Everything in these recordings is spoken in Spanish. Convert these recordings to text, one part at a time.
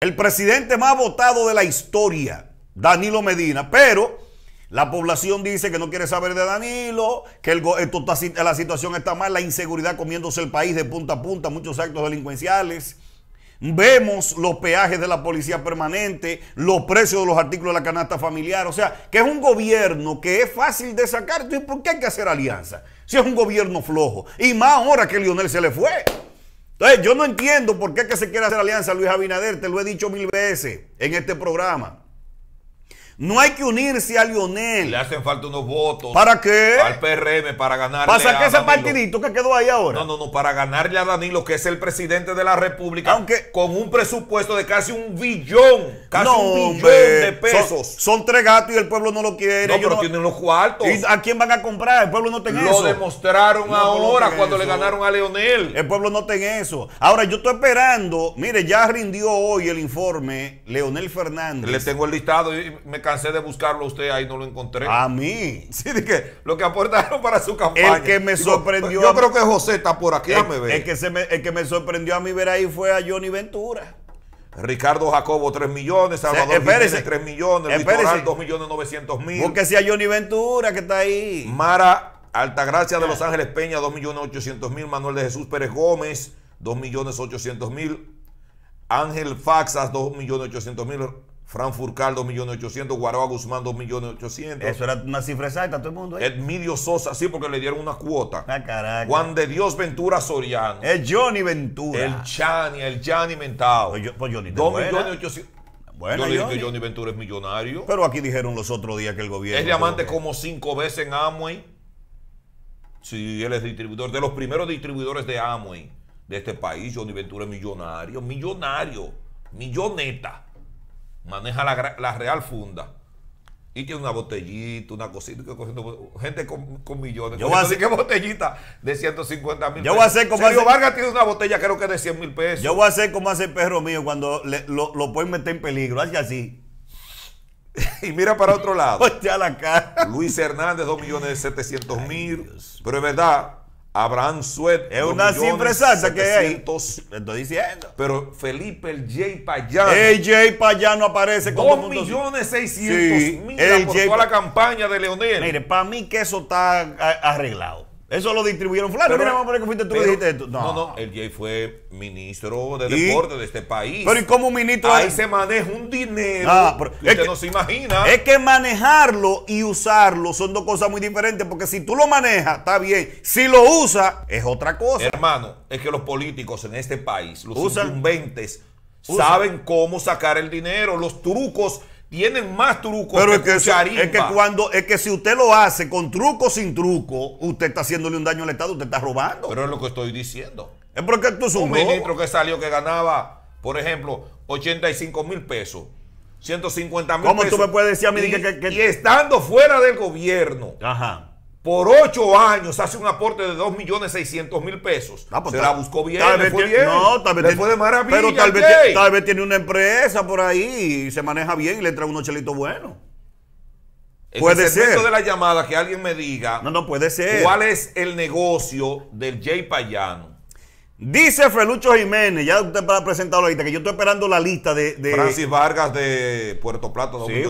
El presidente más votado de la historia, Danilo Medina, pero la población dice que no quiere saber de Danilo, que el, la situación está mal, la inseguridad comiéndose el país de punta a punta, muchos actos delincuenciales. Vemos los peajes de la policía permanente, los precios de los artículos de la canasta familiar, o sea, que es un gobierno que es fácil de sacar. ¿y ¿Por qué hay que hacer alianza? Si es un gobierno flojo. Y más ahora que Lionel se le fue. Entonces, yo no entiendo por qué que se quiere hacer alianza Luis Abinader, te lo he dicho mil veces en este programa. No hay que unirse a Lionel. Le hacen falta unos votos. ¿Para qué? Al PRM para ganarle ¿Pasa que ese partidito que quedó ahí ahora? No, no, no, para ganarle a Danilo, que es el presidente de la República, aunque con un presupuesto de casi un billón, casi un billón de pesos. Son, tres gatos y el pueblo no lo quiere. No, pero no... tienen los cuartos. ¿Y a quién van a comprar? El pueblo no tiene eso. Lo demostraron ahora cuando le ganaron a Leonel. El pueblo no tiene eso. Ahora yo estoy esperando, mire, ya rindió hoy el informe Leonel Fernández. Le tengo el listado y me cansé de buscarlo usted ahí, no lo encontré. A mí. Sí, dije, lo que aportaron para su campaña. El que me sorprendió. Yo creo que José está por aquí, el, me ve. El que, se me, que me sorprendió a mí ver ahí fue a Johnny Ventura. Ricardo Jacobo 3 millones, Salvador 3 millones, Litoral 2 millones 900 mil. Porque a Johnny Ventura que está ahí. Mara Altagracia de Los ah. Ángeles Peña 2 millones 800 mil, Manuel de Jesús Pérez Gómez 2 millones 800 mil, Ángel Faxas 2 millones 800 mil, Fran Furcal 2.800, Guaroa Guzmán 2.800. Eso era una cifra exacta, todo el mundo ahí. Edmidio Sosa, sí, porque le dieron una cuota. Ah, Juan de Dios Ventura Soriano. El Johnny Ventura. El Chani, el Chani Mentado. Pues, yo, pues que Johnny Ventura es millonario. Pero aquí dijeron los otros días que el gobierno. Es diamante como cinco veces en Amway. Sí, él es distribuidor, de los primeros distribuidores de Amway de este país. Johnny Ventura es millonario, millonario, milloneta maneja la, Real Funda y tiene una botellita, una cosita, gente con, millones. Yo voy a hacer que botellita de 150 mil. Yo voy a hacer como Vargas tiene una botella creo que de 100 mil pesos. Yo voy a hacer como hace el perro mío cuando lo, lo pueden meter en peligro, hace así. y mira para otro lado. la cara. Luis Hernández, 2 millones de 700 mil. Pero es verdad, Abraham Suet. Es una cifra exacta que hay. estoy diciendo. Pero Felipe, el J Payano. El J Payano aparece con millones 600 mil por toda la campaña de Leonel. Mire, para mí que eso está arreglado. Eso lo distribuyeron fulano. mira, vamos a que fuiste tú dijiste No. no, el Jay fue ministro de deporte de este país. Pero ¿y cómo ministro? Ahí se maneja un dinero ah, que no se imagina. Es que manejarlo y usarlo son dos cosas muy diferentes porque si tú lo manejas, está bien. Si lo usas, es otra cosa. Hermano, es que los políticos en este país, los Usan. incumbentes, saben cómo sacar el dinero, los trucos tienen más trucos Pero es que, cuando es que si usted lo hace con truco sin truco, usted está haciéndole un daño al Estado, usted está robando. Pero es lo que estoy diciendo. Es porque tú un ministro que salió que ganaba, por ejemplo, 85 mil pesos. 150 mil pesos ¿Cómo tú me puedes decir a mí y estando fuera del gobierno, Ajá por ocho años hace un aporte de 2.600.000 pesos. Ah, pesos. se la buscó bien, le fue bien. tal vez Pero tal vez, tiene una empresa por ahí y se maneja bien y le trae unos chelitos buenos. En puede el ser. de la llamada que alguien me diga. No, no, puede ser. ¿Cuál es el negocio del Jay Payano? Dice Felucho Jiménez, ya usted presentado la ahorita, que yo estoy esperando la lista de. Francis Vargas de Puerto Plata, Sí,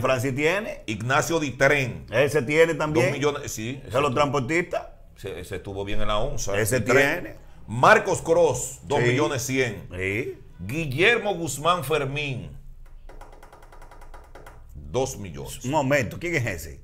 Francis tiene. Ignacio Ditren. Ese tiene también. Dos millones, sí. Ese los transportistas. se estuvo bien en la onza. Ese tiene. Marcos Cross, 2 millones 100. Guillermo Guzmán Fermín, 2 millones. Un momento, ¿quién es ese?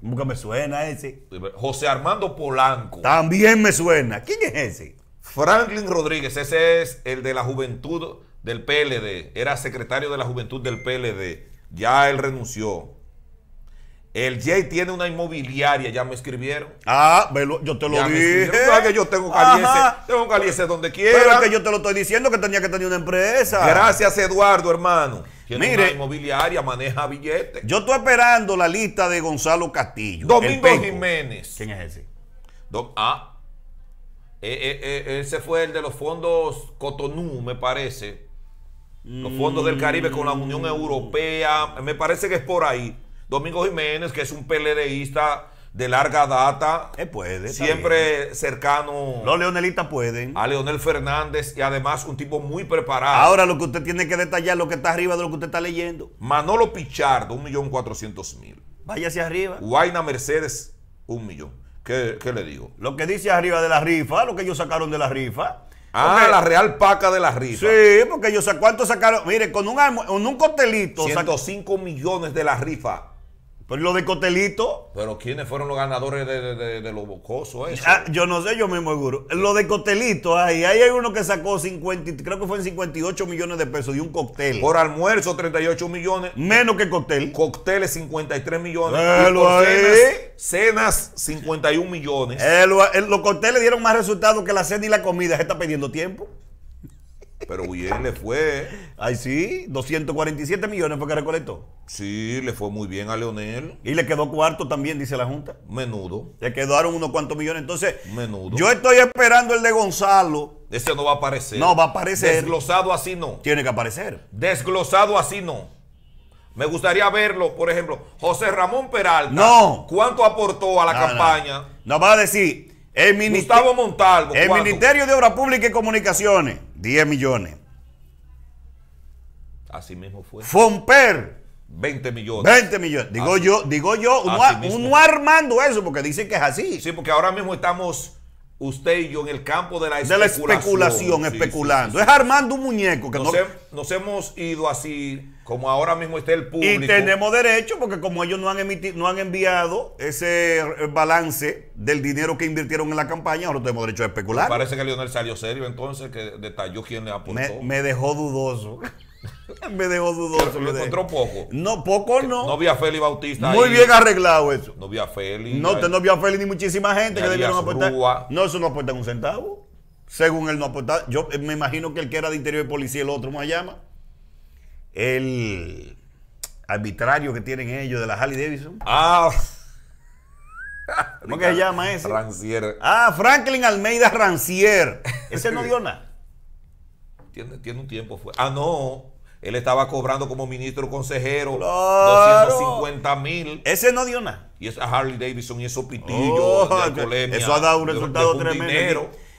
Nunca me suena ese. José Armando Polanco. También me suena. ¿Quién es ese? Franklin Rodríguez, ese es el de la juventud del PLD. Era secretario de la juventud del PLD. Ya él renunció. El Jay tiene una inmobiliaria, ya me escribieron. Ah, yo te lo ya dije. que yo tengo caliente, tengo caliente donde quiera. Pero es que yo te lo estoy diciendo que tenía que tener una empresa. Gracias, Eduardo, hermano. Mire, una inmobiliaria, maneja billetes. Yo estoy esperando la lista de Gonzalo Castillo. Domingo Jiménez. ¿Quién es ese? ah, eh, eh, eh, ese fue el de los fondos Cotonou, me parece. Los fondos del Caribe con la Unión mm. Europea. Me parece que es por ahí. Domingo Jiménez, que es un PLDista de larga data. Eh, puede. Siempre cercano. Los leonelistas pueden. A Leonel Fernández y además un tipo muy preparado. Ahora lo que usted tiene que detallar lo que está arriba de lo que usted está leyendo. Manolo Pichardo, 1.400.000. Vaya hacia arriba. Guayna Mercedes, un millón. ¿Qué, le digo? Lo que dice arriba de la rifa, lo que ellos sacaron de la rifa. Ah, la Real Paca de la rifa. Sí, porque ellos, ¿cuánto sacaron? Mire, con un, un costelito. 105 millones de la rifa. Pero pues lo de Cotelito. Pero ¿quiénes fueron los ganadores de, de, de, los bocosos? Eso? Ah, yo no sé, yo mismo seguro. Lo de Cotelito, ahí, ahí hay uno que sacó 50, creo que fue 58 millones de pesos de un cóctel. Por almuerzo, 38 millones. Menos que cóctel. Cócteles, 53 millones. cenas, 51 millones. Eh, los cócteles dieron más resultados que la cena y la comida. Se está perdiendo tiempo. Pero bien le fue. Ay, sí, 247 millones fue que recolectó. Sí, le fue muy bien a Leonel. Y le quedó cuarto también, dice la Junta. Menudo. Le quedaron unos cuantos millones. Entonces, Menudo. yo estoy esperando el de Gonzalo. Ese no va a aparecer. No, va a aparecer. Desglosado así no. Tiene que aparecer. Desglosado así no. Me gustaría verlo, por ejemplo, José Ramón Peralta. No. ¿Cuánto aportó a la campaña? No. Nos va a decir, el Gustavo Montalvo. El Ministerio de Obras Públicas y Comunicaciones 10 millones. Así mismo fue. Fomper. 20 millones. 20 millones. Digo yo, digo yo, uno, uno, armando eso, porque dicen que es así. Sí, porque ahora mismo estamos usted y yo en el campo de la especulación. especulando. es armando un muñeco. Que nos, nos, hemos ido así, como ahora mismo está el público. Y tenemos derecho, porque como ellos no han, emitido, no han enviado ese balance del dinero que invirtieron en la campaña, ahora tenemos derecho a especular. parece que Leonel salió serio entonces, que detalló quién le apuntó. me dejó dudoso. Me dejó dudoso. Lo encontró poco. No, poco no. No vi a Félix Bautista. Muy bien arreglado eso. No vi a Félix. No, usted no vio a Félix ni muchísima gente que debieron aportar. No, eso no aportan un centavo. Según él no aporta. Yo eh, me imagino que el que era de interior de policía, el otro, más llama? El arbitrario que tienen ellos de la Harley Davidson. Ah. ¿Cómo que se llama ese? Rancier. Ah, Franklin Almeida Rancier. Ese no dio nada. Tiene, tiene un tiempo fue. Ah, no. Él estaba cobrando como ministro consejero 250 mil. Ese no dio nada. Y es Harley Davidson y esos pitillos oh, Eso ha dado un resultado tremendo.